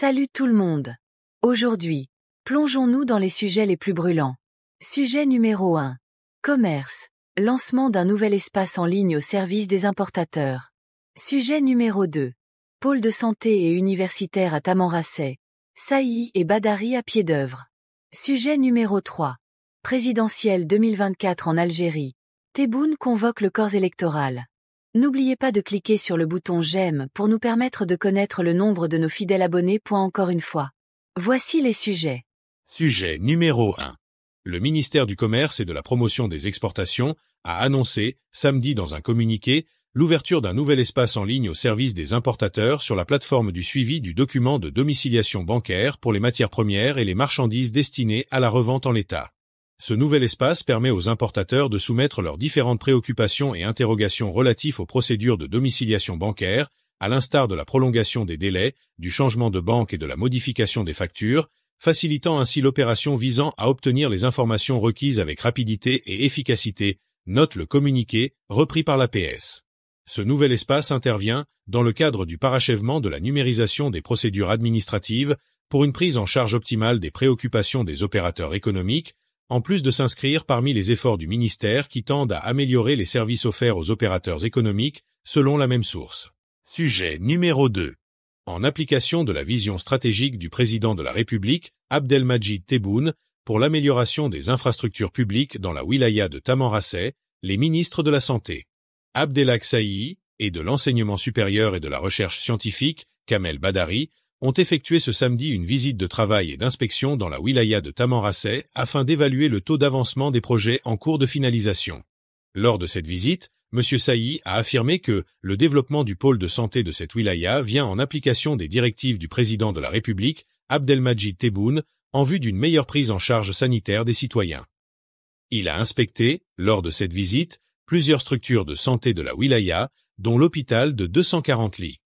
Salut tout le monde. Aujourd'hui, plongeons-nous dans les sujets les plus brûlants. Sujet numéro 1. Commerce. Lancement d'un nouvel espace en ligne au service des importateurs. Sujet numéro 2. Pôle de santé et universitaire à Tamanrasset. Saï et Badari à pied d'œuvre. Sujet numéro 3. présidentiel 2024 en Algérie. Tebboune convoque le corps électoral. N'oubliez pas de cliquer sur le bouton J'aime pour nous permettre de connaître le nombre de nos fidèles abonnés. Encore une fois. Voici les sujets. Sujet numéro 1. Le ministère du Commerce et de la Promotion des Exportations a annoncé, samedi dans un communiqué, l'ouverture d'un nouvel espace en ligne au service des importateurs sur la plateforme du suivi du document de domiciliation bancaire pour les matières premières et les marchandises destinées à la revente en l'état. Ce nouvel espace permet aux importateurs de soumettre leurs différentes préoccupations et interrogations relatives aux procédures de domiciliation bancaire, à l'instar de la prolongation des délais, du changement de banque et de la modification des factures, facilitant ainsi l'opération visant à obtenir les informations requises avec rapidité et efficacité, note le communiqué, repris par l'APS. Ce nouvel espace intervient, dans le cadre du parachèvement de la numérisation des procédures administratives, pour une prise en charge optimale des préoccupations des opérateurs économiques, en plus de s'inscrire parmi les efforts du ministère qui tendent à améliorer les services offerts aux opérateurs économiques, selon la même source. Sujet numéro 2. En application de la vision stratégique du président de la République, Abdelmajid Tebboune, pour l'amélioration des infrastructures publiques dans la wilaya de Tamanrasset, les ministres de la Santé, Abdelak Saïi, et de l'enseignement supérieur et de la recherche scientifique, Kamel Badari, ont effectué ce samedi une visite de travail et d'inspection dans la wilaya de Tamanrasset afin d'évaluer le taux d'avancement des projets en cours de finalisation. Lors de cette visite, M. Saïd a affirmé que le développement du pôle de santé de cette wilaya vient en application des directives du président de la République, Abdelmajid Tebboune, en vue d'une meilleure prise en charge sanitaire des citoyens. Il a inspecté, lors de cette visite, plusieurs structures de santé de la wilaya, dont l'hôpital de 240 lits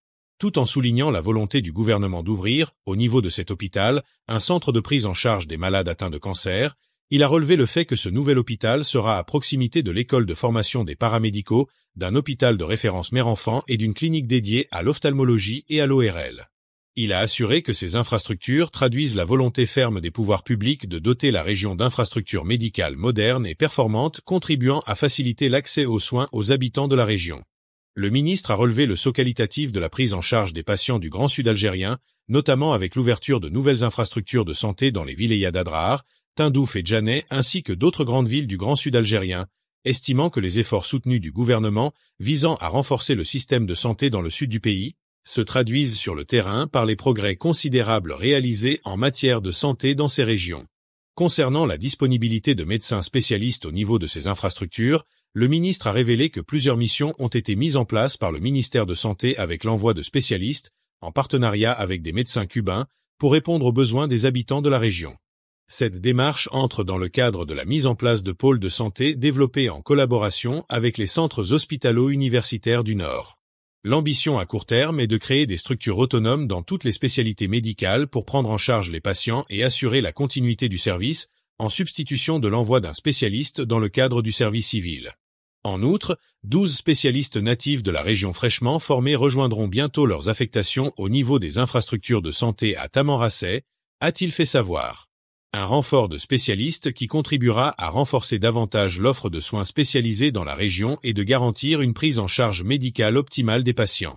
tout en soulignant la volonté du gouvernement d'ouvrir, au niveau de cet hôpital, un centre de prise en charge des malades atteints de cancer, il a relevé le fait que ce nouvel hôpital sera à proximité de l'école de formation des paramédicaux, d'un hôpital de référence mère-enfant et d'une clinique dédiée à l'ophtalmologie et à l'ORL. Il a assuré que ces infrastructures traduisent la volonté ferme des pouvoirs publics de doter la région d'infrastructures médicales modernes et performantes contribuant à faciliter l'accès aux soins aux habitants de la région. Le ministre a relevé le saut qualitatif de la prise en charge des patients du Grand Sud algérien, notamment avec l'ouverture de nouvelles infrastructures de santé dans les vilayas d'Adrar, Tindouf et Djanet ainsi que d'autres grandes villes du Grand Sud algérien, estimant que les efforts soutenus du gouvernement visant à renforcer le système de santé dans le sud du pays se traduisent sur le terrain par les progrès considérables réalisés en matière de santé dans ces régions. Concernant la disponibilité de médecins spécialistes au niveau de ces infrastructures, le ministre a révélé que plusieurs missions ont été mises en place par le ministère de Santé avec l'envoi de spécialistes, en partenariat avec des médecins cubains, pour répondre aux besoins des habitants de la région. Cette démarche entre dans le cadre de la mise en place de pôles de santé développés en collaboration avec les centres hospitalo-universitaires du Nord. L'ambition à court terme est de créer des structures autonomes dans toutes les spécialités médicales pour prendre en charge les patients et assurer la continuité du service, en substitution de l'envoi d'un spécialiste dans le cadre du service civil. En outre, 12 spécialistes natifs de la région fraîchement formés rejoindront bientôt leurs affectations au niveau des infrastructures de santé à Tamanrasset, a-t-il fait savoir. Un renfort de spécialistes qui contribuera à renforcer davantage l'offre de soins spécialisés dans la région et de garantir une prise en charge médicale optimale des patients.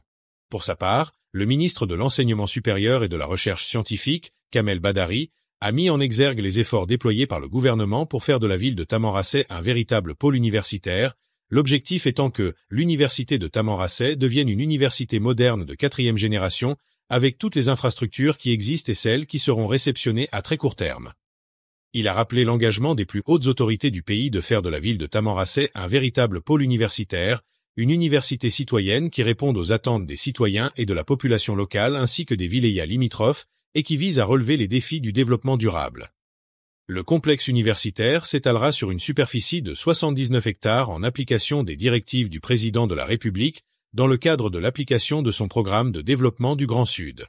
Pour sa part, le ministre de l'Enseignement supérieur et de la Recherche scientifique, Kamel Badari, a mis en exergue les efforts déployés par le gouvernement pour faire de la ville de Tamanrasset un véritable pôle universitaire, l'objectif étant que l'université de Tamanrasset devienne une université moderne de quatrième génération, avec toutes les infrastructures qui existent et celles qui seront réceptionnées à très court terme il a rappelé l'engagement des plus hautes autorités du pays de faire de la ville de Tamanrasset un véritable pôle universitaire, une université citoyenne qui réponde aux attentes des citoyens et de la population locale ainsi que des vilayas limitrophes et qui vise à relever les défis du développement durable. Le complexe universitaire s'étalera sur une superficie de 79 hectares en application des directives du président de la République dans le cadre de l'application de son programme de développement du Grand Sud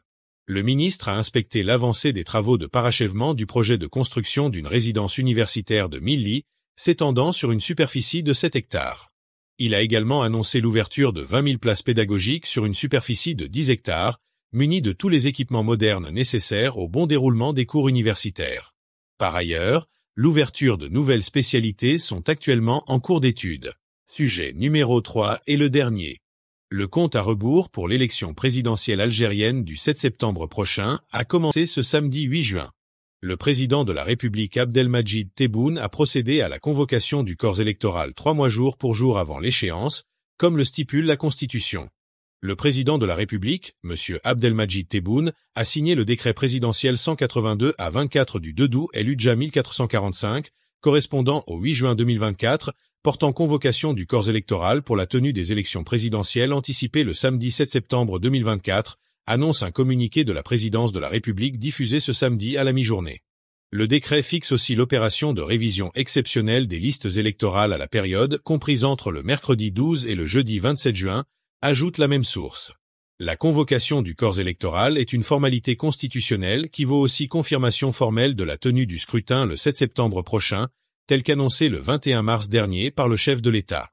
le ministre a inspecté l'avancée des travaux de parachèvement du projet de construction d'une résidence universitaire de 1000 lits, s'étendant sur une superficie de 7 hectares. Il a également annoncé l'ouverture de 20 000 places pédagogiques sur une superficie de 10 hectares, munies de tous les équipements modernes nécessaires au bon déroulement des cours universitaires. Par ailleurs, l'ouverture de nouvelles spécialités sont actuellement en cours d'étude. Sujet numéro 3 est le dernier. Le compte à rebours pour l'élection présidentielle algérienne du 7 septembre prochain a commencé ce samedi 8 juin. Le président de la République Abdelmajid Tebboune a procédé à la convocation du corps électoral trois mois jour pour jour avant l'échéance, comme le stipule la Constitution. Le président de la République, M. Abdelmajid Tebboune, a signé le décret présidentiel 182 à 24 du 2 août, élu déjà 1445, correspondant au 8 juin 2024, portant convocation du corps électoral pour la tenue des élections présidentielles anticipées le samedi 7 septembre 2024, annonce un communiqué de la présidence de la République diffusé ce samedi à la mi-journée. Le décret fixe aussi l'opération de révision exceptionnelle des listes électorales à la période comprise entre le mercredi 12 et le jeudi 27 juin, ajoute la même source. La convocation du corps électoral est une formalité constitutionnelle qui vaut aussi confirmation formelle de la tenue du scrutin le 7 septembre prochain, tel qu'annoncé le 21 mars dernier par le chef de l'État.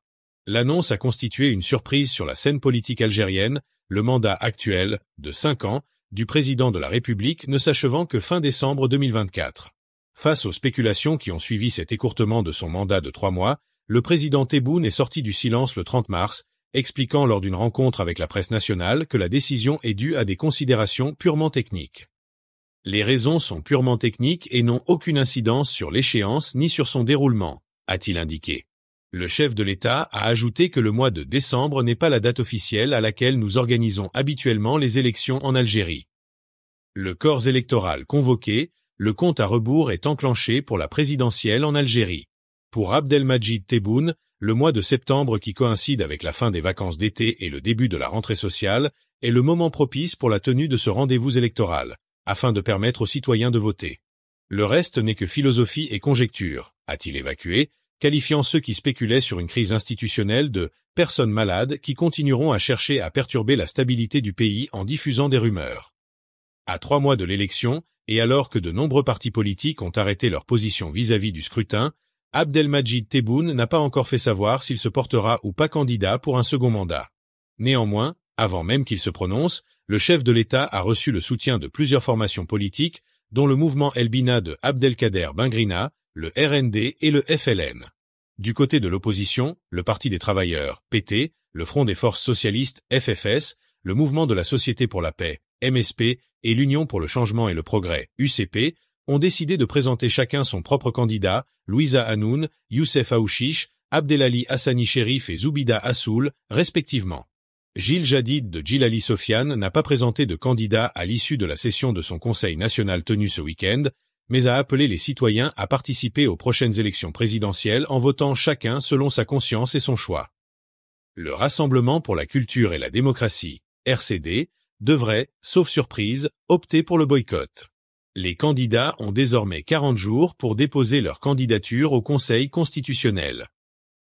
L'annonce a constitué une surprise sur la scène politique algérienne, le mandat actuel, de cinq ans, du président de la République ne s'achevant que fin décembre 2024. Face aux spéculations qui ont suivi cet écourtement de son mandat de trois mois, le président Tebboune est sorti du silence le 30 mars, expliquant lors d'une rencontre avec la presse nationale que la décision est due à des considérations purement techniques. Les raisons sont purement techniques et n'ont aucune incidence sur l'échéance ni sur son déroulement, a-t-il indiqué. Le chef de l'État a ajouté que le mois de décembre n'est pas la date officielle à laquelle nous organisons habituellement les élections en Algérie. Le corps électoral convoqué, le compte à rebours est enclenché pour la présidentielle en Algérie. Pour Abdelmajid Tebboune, le mois de septembre qui coïncide avec la fin des vacances d'été et le début de la rentrée sociale est le moment propice pour la tenue de ce rendez-vous électoral, afin de permettre aux citoyens de voter. Le reste n'est que philosophie et conjecture, a-t-il évacué, qualifiant ceux qui spéculaient sur une crise institutionnelle de « personnes malades » qui continueront à chercher à perturber la stabilité du pays en diffusant des rumeurs. À trois mois de l'élection, et alors que de nombreux partis politiques ont arrêté leur position vis-à-vis -vis du scrutin, Abdelmajid Tebboune n'a pas encore fait savoir s'il se portera ou pas candidat pour un second mandat. Néanmoins, avant même qu'il se prononce, le chef de l'État a reçu le soutien de plusieurs formations politiques, dont le mouvement Elbina de Abdelkader Bengrina, le RND et le FLN. Du côté de l'opposition, le Parti des travailleurs, PT, le Front des forces socialistes, FFS, le Mouvement de la Société pour la paix, MSP, et l'Union pour le changement et le progrès, UCP, ont décidé de présenter chacun son propre candidat, Louisa Hanoun, Youssef Aouchiche, Abdelali Hassani Sherif et Zoubida Assoul, respectivement. Gilles Jadid de Gilali Sofiane n'a pas présenté de candidat à l'issue de la session de son Conseil national tenu ce week-end, mais a appelé les citoyens à participer aux prochaines élections présidentielles en votant chacun selon sa conscience et son choix. Le Rassemblement pour la culture et la démocratie, RCD, devrait, sauf surprise, opter pour le boycott. Les candidats ont désormais 40 jours pour déposer leur candidature au Conseil constitutionnel.